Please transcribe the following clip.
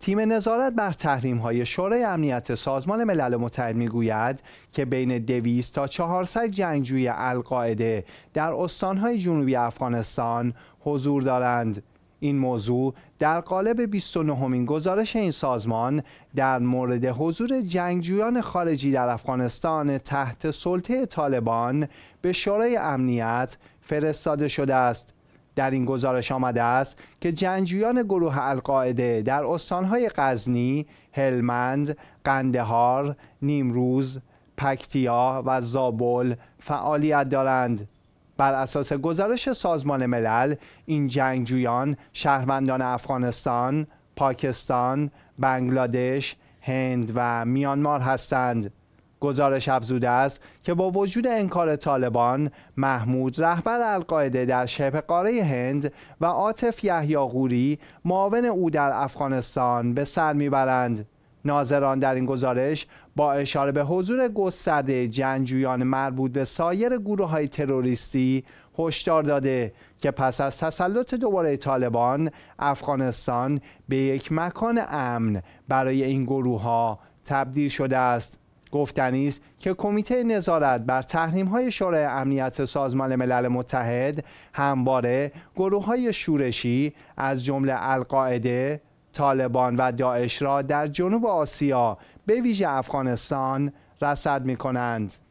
تیم نظارت بر تحریم های شورای امنیت سازمان ملل متحد میگوید که بین 200 تا 400 جنگجوی القاعده در استانهای جنوبی افغانستان حضور دارند. این موضوع در قالب 29 گزارش این سازمان در مورد حضور جنگجویان خارجی در افغانستان تحت سلطه طالبان به شورای امنیت فرستاده شده است در این گزارش آمده است که جنگجویان گروه القاعده در استانهای غزنی، هلمند، قندهار، نیمروز، پکتیا و زابل فعالیت دارند. بر اساس گزارش سازمان ملل این جنگجویان شهروندان افغانستان، پاکستان، بنگلادش، هند و میانمار هستند. گزارش افزوده است که با وجود انکار طالبان محمود رهبر القاعده در شبه قاره هند و عاطف یحیی معاون او در افغانستان به سر میبرند ناظران در این گزارش با اشاره به حضور گسترده جنجویان مربوط به سایر گروه های تروریستی هشدار داده که پس از تسلط دوباره طالبان افغانستان به یک مکان امن برای این گروه ها تبدیل شده است گفتنی است که کمیته نظارت بر تحریم های شورای امنیت سازمان ملل متحد همواره گروه های شورشی از جمله القاعده، طالبان و داعش را در جنوب آسیا به ویژه افغانستان رصد می کنند.